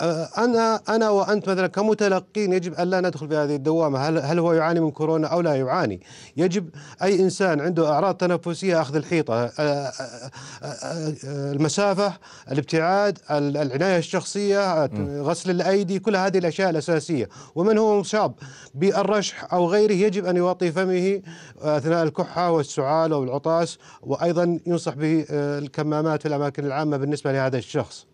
آه، انا انا وانت مثلا كمتلقين يجب ان لا ندخل في هذه الدوامه هل هل هو يعاني من كورونا او لا يعاني يجب اي انسان عنده اعراض تنفسيه اخذ الحيطه آه، آه، المسافه الابتعاد العنايه الشخصيه غسل الايدي كل هذه الاشياء الاساسيه ومن هو مصاب بالرشح او غيره يجب ان يغطي فمه اثناء الكحه والسعال والعطاس وايضا ينصح بالكمامات في الاماكن العامه بالنسبه لهذا الشخص